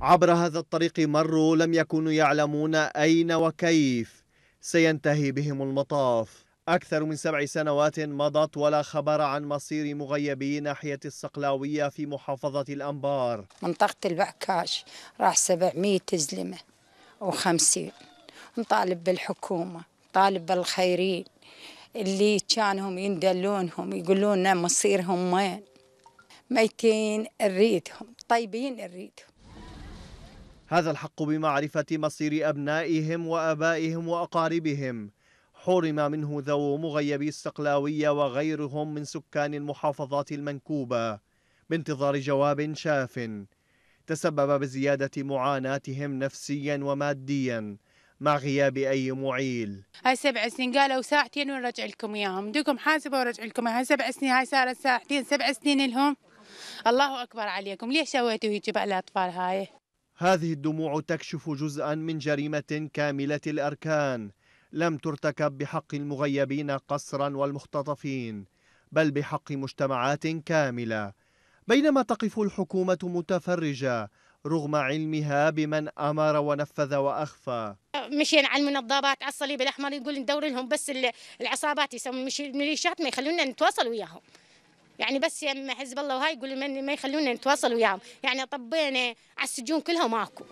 عبر هذا الطريق مروا لم يكونوا يعلمون أين وكيف سينتهي بهم المطاف أكثر من سبع سنوات مضت ولا خبر عن مصير مغيبي ناحية الصقلاوية في محافظة الأنبار منطقة البعكاش راح 700 زلمة و50 نطالب بالحكومة نطالب بالخيرين اللي كانهم يندلونهم يقولون مصيرهم وين ميتين نريدهم طيبين نريدهم هذا الحق بمعرفة مصير أبنائهم وأبائهم وأقاربهم حرم منه ذو مغيبي السقلاوية وغيرهم من سكان المحافظات المنكوبة بانتظار جواب شاف تسبب بزيادة معاناتهم نفسيا وماديا مع غياب اي معيل هاي سبع سنين قالوا ساعتين ونرجع لكم اياهم دوكم حاسبه ورجع لكم هاي سبع سنين هاي صارت ساعتين سبع سنين لهم الله اكبر عليكم ليش سويتوا هيك الأطفال هاي هذه الدموع تكشف جزءا من جريمة كاملة الأركان لم ترتكب بحق المغيبين قصرا والمختطفين بل بحق مجتمعات كاملة بينما تقف الحكومة متفرجة رغم علمها بمن أمر ونفذ وأخفى مشينا على المنظمات على الصليب الأحمر يقول ندور لهم بس العصابات يسمون الميليشيات ما يخلونا نتواصل وياهم يعني بس يم يعني حزب الله وهاي يقول ما يخلونا نتواصل وياهم يعني طبينا على السجون كلها ماكو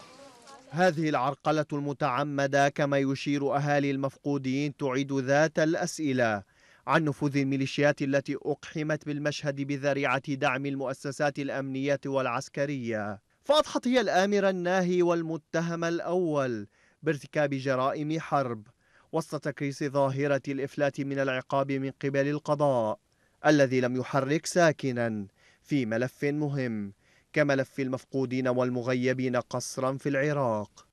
هذه العرقلة المتعمدة كما يشير أهالي المفقودين تعيد ذات الأسئلة عن نفوذ الميليشيات التي أقحمت بالمشهد بذريعة دعم المؤسسات الأمنية والعسكرية فأضحت هي الآمر الناهي والمتهم الأول بارتكاب جرائم حرب وسط تكريس ظاهرة الإفلات من العقاب من قبل القضاء الذي لم يحرك ساكنا في ملف مهم كملف المفقودين والمغيبين قصرا في العراق